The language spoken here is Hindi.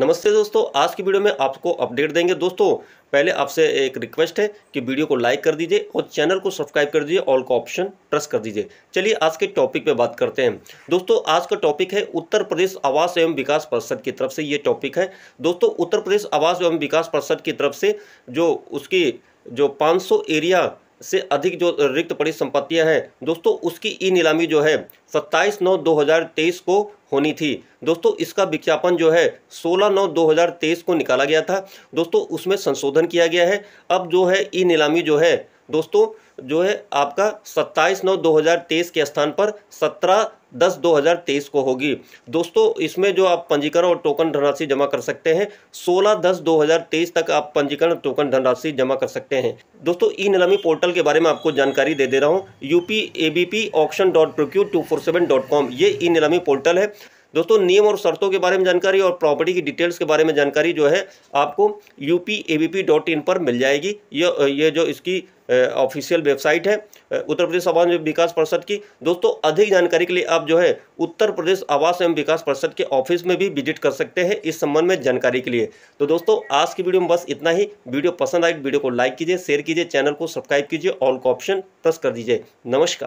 नमस्ते दोस्तों आज की वीडियो में आपको अपडेट देंगे दोस्तों पहले आपसे एक रिक्वेस्ट है कि वीडियो को लाइक कर दीजिए और चैनल को सब्सक्राइब कर दीजिए ऑल का ऑप्शन प्रेस कर दीजिए चलिए आज के टॉपिक पे बात करते हैं दोस्तों आज का टॉपिक है उत्तर प्रदेश आवास एवं विकास परिषद की तरफ से ये टॉपिक है दोस्तों उत्तर प्रदेश आवास एवं विकास परिषद की तरफ से जो उसकी जो पाँच एरिया से अधिक जो रिक्त पड़ी संपत्तियां हैं दोस्तों उसकी ई नीलामी जो है 27 नौ 2023 को होनी थी दोस्तों इसका विज्ञापन जो है 16 नौ 2023 को निकाला गया था दोस्तों उसमें संशोधन किया गया है अब जो है ई नीलामी जो है दोस्तों जो है आपका 27 नौ 2023 के स्थान पर 17 दस 2023 को होगी दोस्तों इसमें जो आप पंजीकरण और टोकन धनराशि जमा कर सकते हैं 16 दस 2023 तक आप पंजीकरण और टोकन धनराशि जमा कर सकते हैं दोस्तों ई नीलामी पोर्टल के बारे में आपको जानकारी दे दे रहा हूँ U P A B P option dot प्रोक्यू two four seven dot com ये ई नीलामी पोर्टल है दोस्तों नियम और शर्तों के बारे में जानकारी और प्रॉपर्टी की डिटेल्स के बारे में जानकारी जो है आपको यू पर मिल जाएगी ये ये जो इसकी ऑफिशियल वेबसाइट है उत्तर प्रदेश आवास एवं विकास परिषद की दोस्तों अधिक जानकारी के लिए आप जो है उत्तर प्रदेश आवास एवं विकास परिषद के ऑफिस में भी विजिट कर सकते हैं इस संबंध में जानकारी के लिए तो दोस्तों आज की वीडियो में बस इतना ही वीडियो पसंद आए तो वीडियो को लाइक कीजिए शेयर कीजिए चैनल को सब्सक्राइब कीजिए ऑल का ऑप्शन प्रेस कर दीजिए नमस्कार